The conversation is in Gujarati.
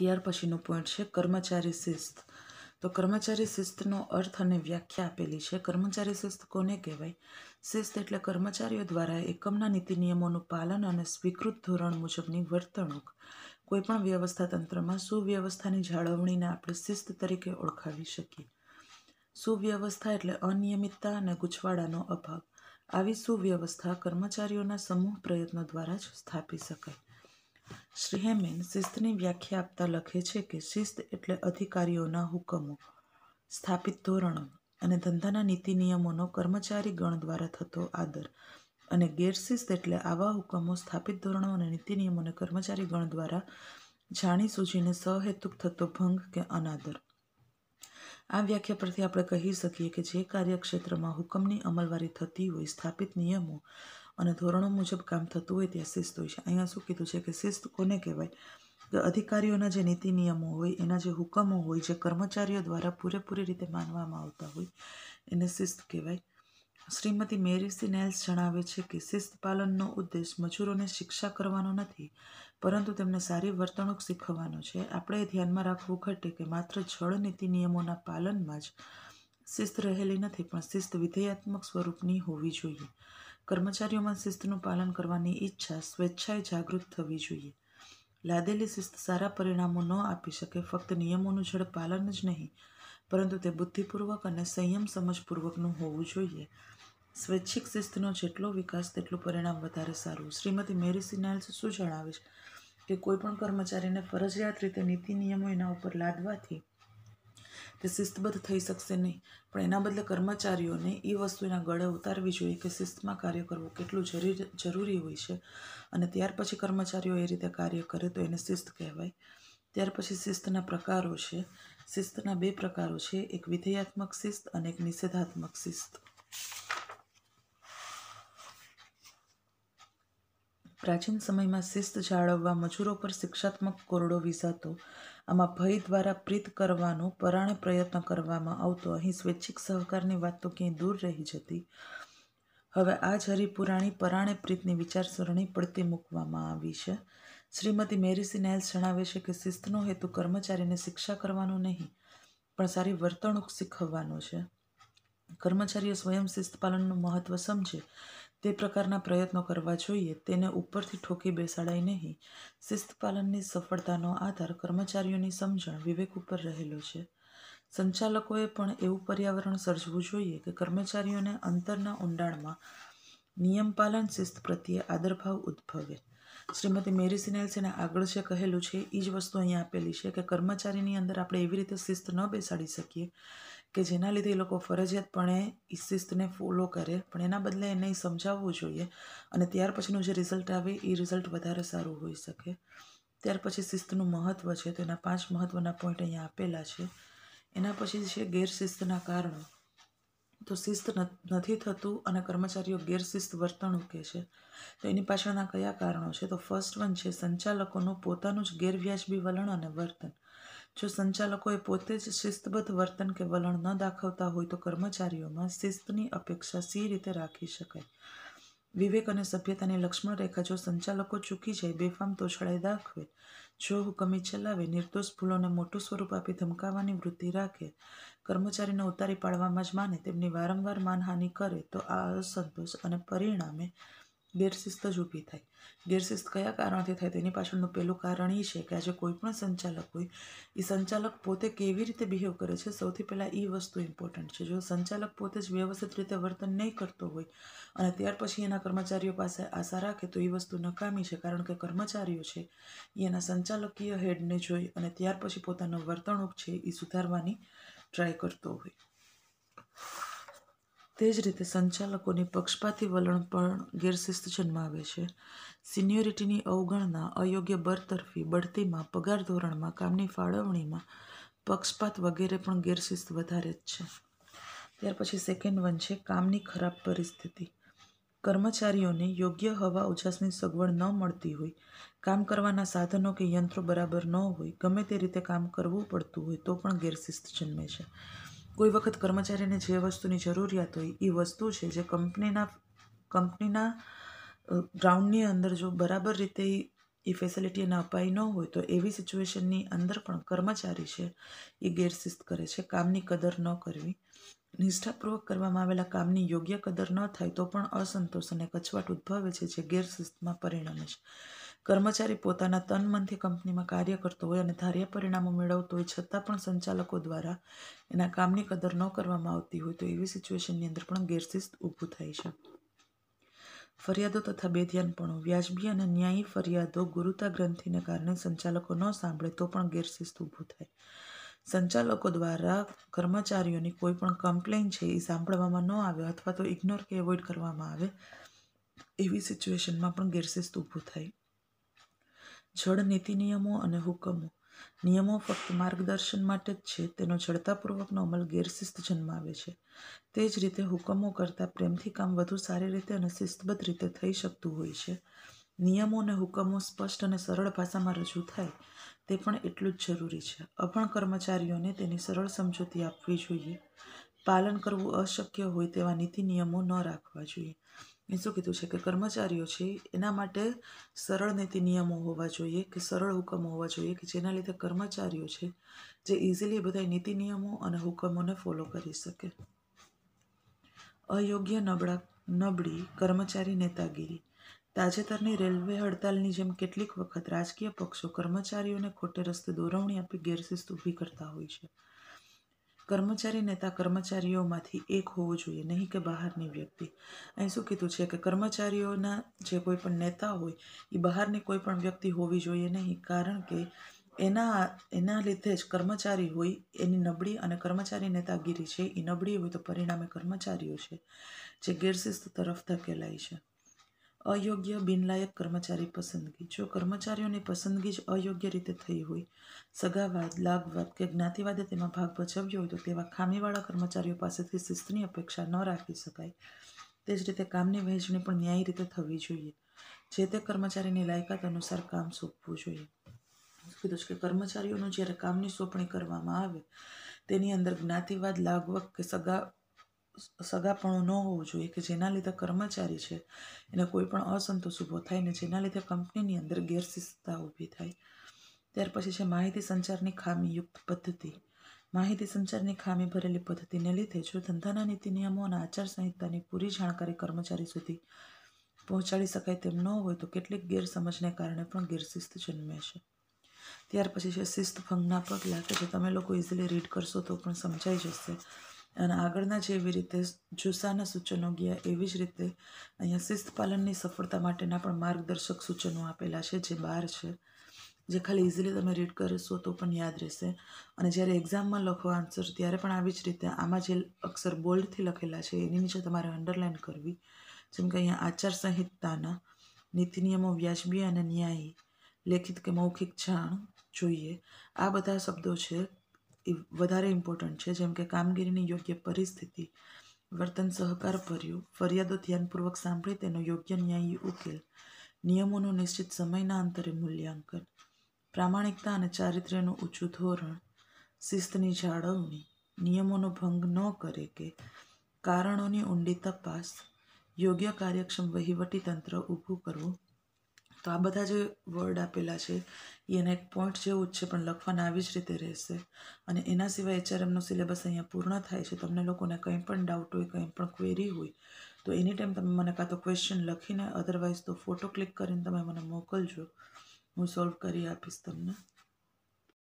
ત્યાર પછીનો પોઈન્ટ છે કર્મચારી શિસ્ત તો કર્મચારી શિસ્તનો અર્થ અને વ્યાખ્યા આપેલી છે કર્મચારી શિસ્ત કોને કહેવાય શિસ્ત એટલે કર્મચારીઓ દ્વારા એકમના નીતિ નિયમોનું પાલન અને સ્વીકૃત ધોરણ મુજબની વર્તણૂક કોઈપણ વ્યવસ્થા તંત્રમાં સુવ્યવસ્થાની જાળવણીને આપણે શિસ્ત તરીકે ઓળખાવી શકીએ સુવ્યવસ્થા એટલે અનિયમિતતા અને ગૂંચવાડાનો અભાવ આવી સુવ્યવસ્થા કર્મચારીઓના સમૂહ પ્રયત્નો દ્વારા જ સ્થાપી શકાય શ્રી હેમેન શિસ્તની વ્યાખ્યા આપતા લખે છે કે શિસ્ત એટલે અધિકારીઓના હુકમો સ્થાપિત ધોરણો અને ધંધાના નીતિ નિયમોનો કર્મચારી ગણ દ્વારા થતો આદર અને ગેરશિસ્ત એટલે આવા હુકમો સ્થાપિત ધોરણો અને નીતિ નિયમોને કર્મચારી ગણ દ્વારા જાણી સૂજીને સહેતુક થતો ભંગ કે અનાદર આ વ્યાખ્યા પરથી આપણે કહી શકીએ કે જે કાર્યક્ષેત્રમાં હુકમની અમલવારી થતી હોય સ્થાપિત નિયમો અને ધોરણો મુજબ કામ થતું હોય ત્યાં શિસ્ત હોય છે અહીંયા શું કીધું છે કે શિસ્ત કોને કહેવાય કે અધિકારીઓના જે નીતિ નિયમો હોય એના જે હુકમો હોય જે કર્મચારીઓ દ્વારા પૂરેપૂરી રીતે માનવામાં આવતા હોય એને શિસ્ત કહેવાય શ્રીમતી મેરીસી નેલ્સ જણાવે છે કે શિસ્ત પાલનનો ઉદ્દેશ મજૂરોને શિક્ષા કરવાનો નથી પરંતુ તેમને સારી વર્તણૂક શીખવવાનો છે આપણે ધ્યાનમાં રાખવું ઘટે કે માત્ર જળ નીતિ નિયમોના પાલનમાં જ શિસ્ત રહેલી નથી પણ શિસ્ત વિધેયાત્મક સ્વરૂપની હોવી જોઈએ કર્મચારીઓમાં શિસ્તનું પાલન કરવાની ઈચ્છા સ્વેચ્છાએ જાગૃત થવી જોઈએ લાદેલી શિસ્ત સારા પરિણામો ન આપી શકે ફક્ત નિયમોનું જડ પાલન જ નહીં પરંતુ તે બુદ્ધિપૂર્વક અને સંયમ સમજપૂર્વકનું હોવું જોઈએ સ્વૈચ્છિક શિસ્તનો જેટલો વિકાસ તેટલું પરિણામ વધારે સારું શ્રીમતી મેરી સિનાલ્સ શું જણાવે છે કે કોઈપણ કર્મચારીને ફરજિયાત રીતે નીતિ નિયમો એના ઉપર લાદવાથી તે શિસ્તબદ્ધ થઈ શકશે નહીં પણ એના બદલે કર્મચારીઓને એ વસ્તુના ગળે ઉતારવી જોઈએ કે શિસ્તમાં કાર્ય કરવું કેટલું જરૂરી હોય છે અને ત્યાર પછી કર્મચારીઓ એ રીતે કાર્ય કરે તો એને શિસ્ત કહેવાય ત્યાર પછી શિસ્તના પ્રકારો છે શિસ્તના બે પ્રકારો છે એક વિધેયાત્મક શિસ્ત અને એક નિષેધાત્મક શિસ્ત પ્રાચીન સમયમાં શિસ્ત જાળવવા મજૂરો પર શિક્ષાત્મક કોરડો વિસાતો આમાં ભય દ્વારા પ્રીત કરવાનો પરાણે પ્રયત્ન કરવામાં આવતો અહીં સ્વૈચ્છિક સહકારની વાત તો ક્યાંય દૂર રહી જતી હવે આ જ હરિપુરાણી પરાણે પ્રીતની વિચારસરણી પડતી મૂકવામાં આવી છે શ્રીમતી મેરીસી નેલ્સ જણાવે છે કે શિસ્તનો હેતુ કર્મચારીને શિક્ષા કરવાનો નહીં પણ સારી વર્તણૂક શીખવવાનો છે કર્મચારીઓ સ્વયં શિસ્ત પાલનનું મહત્ત્વ સમજે તે પ્રકારના પ્રયત્નો કરવા જોઈએ તેને ઉપરથી ઠોકી બેસાડાય નહીં શિસ્ત પાલનની સફળતાનો આધાર કર્મચારીઓની સમજણ વિવેક ઉપર રહેલો છે સંચાલકોએ પણ એવું પર્યાવરણ સર્જવું જોઈએ કે કર્મચારીઓને અંતરના ઊંડાણમાં નિયમ પાલન શિસ્ત પ્રત્યે આદરભાવ ઉદ્ભવે શ્રીમતી મેરી સિનેલ્સીને આગળ છે કહેલું છે એ જ વસ્તુ અહીંયા આપેલી છે કે કર્મચારીની અંદર આપણે એવી રીતે શિસ્ત ન બેસાડી શકીએ કે જેના લીધે એ લોકો ફરજિયાતપણે એ શિસ્તને ફોલો કરે પણ એના બદલે એને સમજાવવું જોઈએ અને ત્યાર પછીનું જે રિઝલ્ટ આવે એ રિઝલ્ટ વધારે સારું હોઈ શકે ત્યાર પછી શિસ્તનું મહત્ત્વ છે તો એના પાંચ મહત્ત્વના પોઈન્ટ અહીંયા આપેલા છે એના પછી છે ગેરશિસ્તના કારણો તો શિસ્ત નથી થતું અને કર્મચારીઓ ગેરશિસ્ત વર્તણૂક છે તો એની પાછળના કયા કારણો છે તો ફર્સ્ટ વન છે સંચાલકોનું પોતાનું જ ગેરવ્યાજબી વલણ અને વર્તન જો સંચાલકોએ પોતે જ શિસ્તબદ્ધ વર્તન કે વલણ ન દાખવતા હોય તો કર્મચારીઓમાં શિસ્તની અપેક્ષા સી રીતે રાખી શકાય વિવેક અને સભ્યતાની લક્ષ્મણ રેખા જો સંચાલકો ચૂકી જાય બેફામ તોછડાઈ દાખવે જો હુકમી ચલાવે નિર્દોષ ભૂલોને મોટું સ્વરૂપ આપી ધમકાવવાની વૃત્તિ રાખે કર્મચારીને ઉતારી પાડવામાં જ માને તેમની વારંવાર માનહાનિ કરે તો આ અસંતોષ અને પરિણામે ગેરશિસ્ત જ ઊભી થાય ગેરશિસ્ત કયા કારણથી થાય તેની પાછળનું પહેલું કારણ એ છે કે આજે કોઈ પણ સંચાલક હોય એ સંચાલક પોતે કેવી રીતે બિહેવ કરે છે સૌથી પહેલાં એ વસ્તુ ઇમ્પોર્ટન્ટ છે જો સંચાલક પોતે જ વ્યવસ્થિત રીતે વર્તન નહીં કરતો હોય અને ત્યાર પછી એના કર્મચારીઓ પાસે આશા રાખે તો એ વસ્તુ નકામી છે કારણ કે કર્મચારીઓ છે એ એના સંચાલકીય હેડને જોઈ અને ત્યાર પછી પોતાનું વર્તણૂક છે એ સુધારવાની ટ્રાય કરતો હોય તે જ રીતે સંચાલકોની પક્ષપાતી વલણ પણ ગેરશિસ્ત જન્માવે છે સિનિયોરિટીની અવગણના અયોગ્ય બરતરફી બઢતીમાં પગાર ધોરણમાં કામની ફાળવણીમાં પક્ષપાત વગેરે પણ ગેરશિસ્ત વધારે જ છે ત્યાર પછી સેકન્ડ વન છે કામની ખરાબ પરિસ્થિતિ કર્મચારીઓને યોગ્ય હવા ઉજાસની સગવડ ન મળતી હોય કામ કરવાના સાધનો કે યંત્રો બરાબર ન હોય ગમે તે રીતે કામ કરવું પડતું હોય તો પણ ગેરશિસ્ત જન્મે છે કોઈ વખત કર્મચારીને જે વસ્તુની જરૂરિયાત હોય એ વસ્તુ છે જે કંપનીના કંપનીના ગ્રાઉન્ડની અંદર જો બરાબર રીતે એ ફેસિલિટી એને અપાઈ ન હોય તો એવી સિચ્યુએશનની અંદર પણ કર્મચારી છે એ ગેરશિસ્ત કરે છે કામની કદર ન કરવી નિષ્ઠાપૂર્વક કરવામાં આવેલા કામની યોગ્ય કદર ન થાય તો પણ અસંતોષ અને કચવાટ ઉદ્ભવે છે જે ગેરશિસ્તમાં પરિણમે છે કર્મચારી પોતાના તન મનથી કંપનીમાં કાર્ય કરતો હોય અને ધાર્યા પરિણામો મેળવતો હોય છતાં પણ સંચાલકો દ્વારા એના કામની કદર ન કરવામાં આવતી હોય તો એવી સિચ્યુએશનની અંદર પણ ગેરશિસ્ત ઊભું થાય છે ફરિયાદો તથા બેધ્યાનપણો વ્યાજબી અને ન્યાયી ફરિયાદો ગુરુતા ગ્રંથિને કારણે સંચાલકો ન સાંભળે તો પણ ગેરશિસ્ત ઊભું થાય સંચાલકો દ્વારા કર્મચારીઓની કોઈ પણ કમ્પ્લેન છે એ સાંભળવામાં ન આવે અથવા તો ઇગ્નોર કે એવોઇડ કરવામાં આવે એવી સિચ્યુએશનમાં પણ ગેરશિસ્ત ઊભું થાય જળ નીતિ નિયમો અને હુકમો નિયમો ફક્ત માર્ગદર્શન માટે જ છે તેનો જડતાપૂર્વકનો અમલ ગેરશિસ્ત જન્માવે છે તે જ રીતે હુકમો કરતાં પ્રેમથી કામ વધુ સારી રીતે અને શિસ્તબદ્ધ રીતે થઈ શકતું હોય છે નિયમો અને હુકમો સ્પષ્ટ અને સરળ ભાષામાં રજૂ થાય તે પણ એટલું જ જરૂરી છે અભણ કર્મચારીઓને તેની સરળ સમજૂતી આપવી જોઈએ પાલન કરવું અશક્ય હોય તેવા નીતિ નિયમો ન રાખવા જોઈએ મેં શું કીધું છે કે કર્મચારીઓ છે એના માટે સરળ નીતિ નિયમો હોવા જોઈએ કે સરળ હુકમો હોવા જોઈએ કે જેના લીધે કર્મચારીઓ છે જે ઇઝીલી બધા નીતિ નિયમો અને હુકમોને ફોલો કરી શકે અયોગ્ય નબળા નબળી કર્મચારી નેતાગીરી તાજેતરની રેલવે હડતાલની જેમ કેટલીક વખત રાજકીય પક્ષો કર્મચારીઓને ખોટે રસ્તે દોરવણી આપી ગેરશિસ્ત ઊભી કરતા હોય છે કર્મચારી નેતા કર્મચારીઓમાંથી એક હોવો જોઈએ નહીં કે બહારની વ્યક્તિ અહીં શું કીધું છે કે કર્મચારીઓના જે કોઈ પણ નેતા હોય એ બહારની કોઈ પણ વ્યક્તિ હોવી જોઈએ નહીં કારણ કે એના એના લીધે જ કર્મચારી હોય એની નબળી અને કર્મચારી નેતાગીરી છે એ નબળી હોય તો પરિણામે કર્મચારીઓ છે જે ગેરશિસ્ત તરફ ધકેલાય છે અયોગ્ય બિનલાયક કર્મચારી પસંદગી જો કર્મચારીઓની પસંદગી જ અયોગ્ય રીતે થઈ હોય સગાવાદ લાગવાદ કે જ્ઞાતિવાદે તેમાં ભાગ ભજવ્યો હોય તો તેવા ખામીવાળા કર્મચારીઓ પાસેથી શિસ્તની અપેક્ષા ન રાખી શકાય તે જ રીતે કામની વહેંચણી પણ ન્યાયી રીતે થવી જોઈએ જે તે કર્મચારીની લાયકાત અનુસાર કામ સોંપવું જોઈએ કીધું છે કે કર્મચારીઓનું જ્યારે કામની સોંપણી કરવામાં આવે તેની અંદર જ્ઞાતિવાદ લાગવક કે સગા સગાપણું ન હોવું જોઈએ કે જેના લીધે કર્મચારી છે એને કોઈ પણ અસંતોષ ઊભો થાય ને જેના લીધે કંપનીની અંદર ગેરશિસ્તતા ઊભી થાય ત્યાર પછી છે માહિતી સંચારની ખામીયુક્ત પદ્ધતિ માહિતી સંચારની ખામી ભરેલી પદ્ધતિને લીધે જો ધંધાના નીતિ નિયમો અને આચારસંહિતાની પૂરી જાણકારી કર્મચારી સુધી પહોંચાડી શકાય તેમ ન હોય તો કેટલીક ગેરસમજને કારણે પણ ગેરશિસ્ત જન્મે છે ત્યાર પછી છે શિસ્ત ભંગના પગલાં કે જે તમે લોકો ઇઝીલી રીડ કરશો તો પણ સમજાઈ જશે અને આગળના જેવી રીતે જુસાના સૂચનો ગયા એવી જ રીતે અહીંયા શિસ્ત પાલનની સફળતા માટેના પણ માર્ગદર્શક સૂચનો આપેલા છે જે બાર છે જે ખાલી ઇઝીલી તમે રીડ કરશો તો પણ યાદ રહેશે અને જ્યારે એક્ઝામમાં લખો આન્સર ત્યારે પણ આવી જ રીતે આમાં જે અક્ષર બોલ્ડથી લખેલા છે એની નીચે તમારે અંડરલાઇન કરવી જેમ કે અહીંયા આચાર સંહિતાના નીતિ નિયમો વ્યાજબી અને ન્યાયી લેખિત કે મૌખિક જાણ જોઈએ આ બધા શબ્દો છે એ વધારે ઇમ્પોર્ટન્ટ છે જેમ કે કામગીરીની યોગ્ય પરિસ્થિતિ વર્તન સહકાર સહકારભર્યું ફરિયાદો ધ્યાનપૂર્વક સાંભળી તેનો યોગ્ય ન્યાયી ઉકેલ નિયમોનું નિશ્ચિત સમયના અંતરે મૂલ્યાંકન પ્રામાણિકતા અને ચારિત્ર્યનું ઊંચું ધોરણ શિસ્તની જાળવણી નિયમોનો ભંગ ન કરે કે કારણોની ઊંડી તપાસ યોગ્ય કાર્યક્ષમ વહીવટી તંત્ર ઊભું કરવું તો આ બધા જે વર્ડ આપેલા છે એ એને એક પોઈન્ટ જેવું જ છે પણ લખવાના આવી જ રીતે રહેશે અને એના સિવાય એચઆરએમનો સિલેબસ અહીંયા પૂર્ણ થાય છે તમને લોકોને કંઈ પણ ડાઉટ હોય કંઈ પણ ક્વેરી હોય તો એની ટાઈમ તમે મને કાં તો ક્વેશ્ચન લખીને અધરવાઇઝ તો ફોટો ક્લિક કરીને તમે મને મોકલજો હું સોલ્વ કરી આપીશ તમને